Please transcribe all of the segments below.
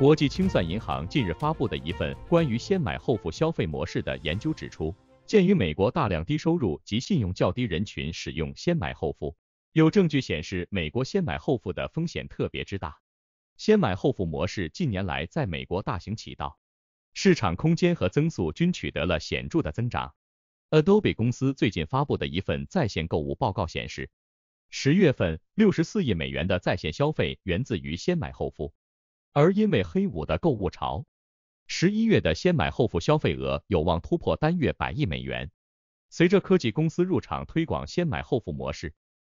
国际清算银行近日发布的一份关于先买后付消费模式的研究指出，鉴于美国大量低收入及信用较低人群使用先买后付，有证据显示美国先买后付的风险特别之大。先买后付模式近年来在美国大行其道，市场空间和增速均取得了显著的增长。Adobe 公司最近发布的一份在线购物报告显示，十月份六十四亿美元的在线消费源自于先买后付。而因为黑五的购物潮，十一月的先买后付消费额有望突破单月百亿美元。随着科技公司入场推广先买后付模式，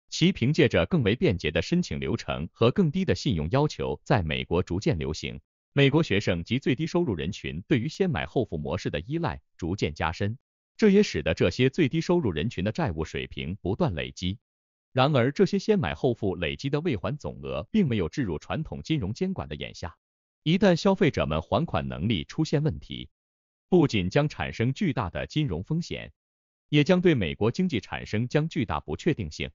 其凭借着更为便捷的申请流程和更低的信用要求，在美国逐渐流行。美国学生及最低收入人群对于先买后付模式的依赖逐渐加深，这也使得这些最低收入人群的债务水平不断累积。然而，这些先买后付累积的未还总额，并没有置入传统金融监管的眼下。一旦消费者们还款能力出现问题，不仅将产生巨大的金融风险，也将对美国经济产生将巨大不确定性。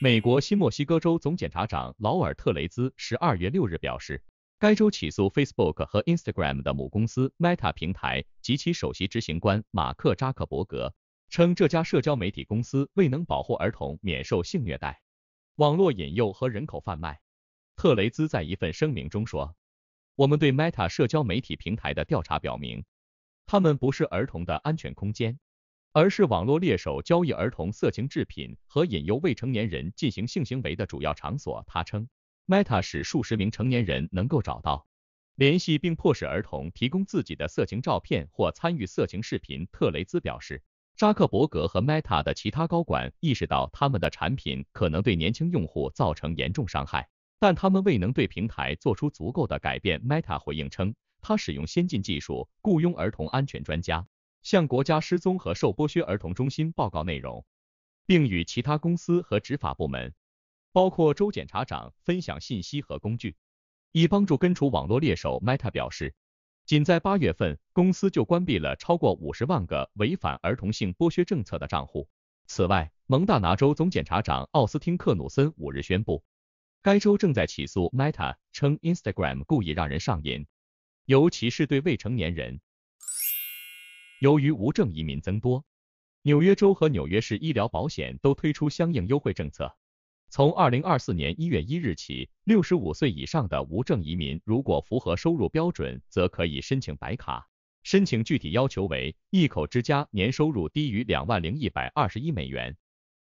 美国新墨西哥州总检察长劳尔·特雷兹十二月六日表示，该州起诉 Facebook 和 Instagram 的母公司 Meta 平台及其首席执行官马克·扎克伯格。称这家社交媒体公司未能保护儿童免受性虐待、网络引诱和人口贩卖。特雷兹在一份声明中说：“我们对 Meta 社交媒体平台的调查表明，他们不是儿童的安全空间，而是网络猎手交易儿童色情制品和引诱未成年人进行性行为的主要场所。”他称，Meta 使数十名成年人能够找到、联系并迫使儿童提供自己的色情照片或参与色情视频。特雷兹表示。扎克伯格和 Meta 的其他高管意识到他们的产品可能对年轻用户造成严重伤害，但他们未能对平台做出足够的改变。Meta 回应称，他使用先进技术，雇佣儿童安全专家，向国家失踪和受剥削儿童中心报告内容，并与其他公司和执法部门，包括州检察长，分享信息和工具，以帮助根除网络猎手。Meta 表示。仅在八月份，公司就关闭了超过五十万个违反儿童性剥削政策的账户。此外，蒙大拿州总检察长奥斯汀·克努森五日宣布，该州正在起诉 Meta，称 Instagram 故意让人上瘾，尤其是对未成年人。由于无证移民增多，纽约州和纽约市医疗保险都推出相应优惠政策。从二零二四年一月一日起，六十五岁以上的无证移民如果符合收入标准，则可以申请白卡。申请具体要求为：一口之家年收入低于两万零一百二十一美元，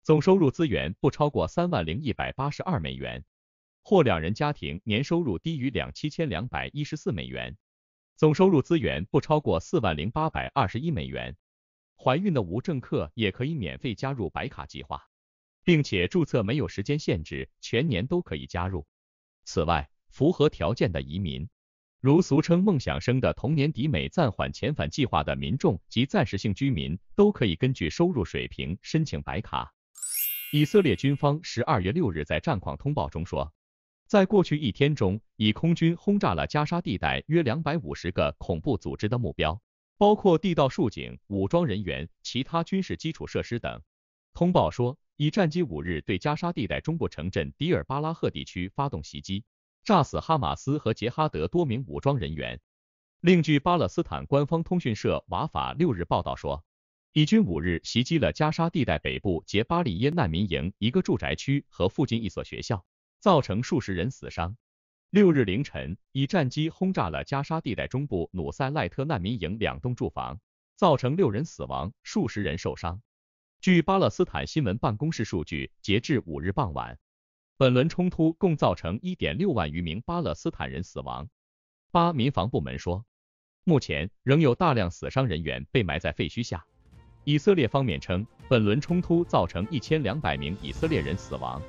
总收入资源不超过三万零一百八十二美元；或两人家庭年收入低于两七千两百一十四美元，总收入资源不超过四万零八百二十一美元。怀孕的无证客也可以免费加入白卡计划。并且注册没有时间限制，全年都可以加入。此外，符合条件的移民，如俗称“梦想生”的同年底美暂缓遣返计划的民众及暂时性居民，都可以根据收入水平申请白卡。以色列军方十二月六日在战况通报中说，在过去一天中，以空军轰炸了加沙地带约两百五十个恐怖组织的目标，包括地道、竖井、武装人员、其他军事基础设施等。通报说。以战机五日对加沙地带中部城镇迪尔巴拉赫地区发动袭击，炸死哈马斯和杰哈德多名武装人员。另据巴勒斯坦官方通讯社瓦法六日报道说，以军五日袭击了加沙地带北部杰巴里耶难民营一个住宅区和附近一所学校，造成数十人死伤。六日凌晨，以战机轰炸了加沙地带中部努塞赖特难民营两栋住房，造成六人死亡，数十人受伤。据巴勒斯坦新闻办公室数据，截至五日傍晚，本轮冲突共造成一点六万余名巴勒斯坦人死亡。巴民防部门说，目前仍有大量死伤人员被埋在废墟下。以色列方面称，本轮冲突造成一千两百名以色列人死亡。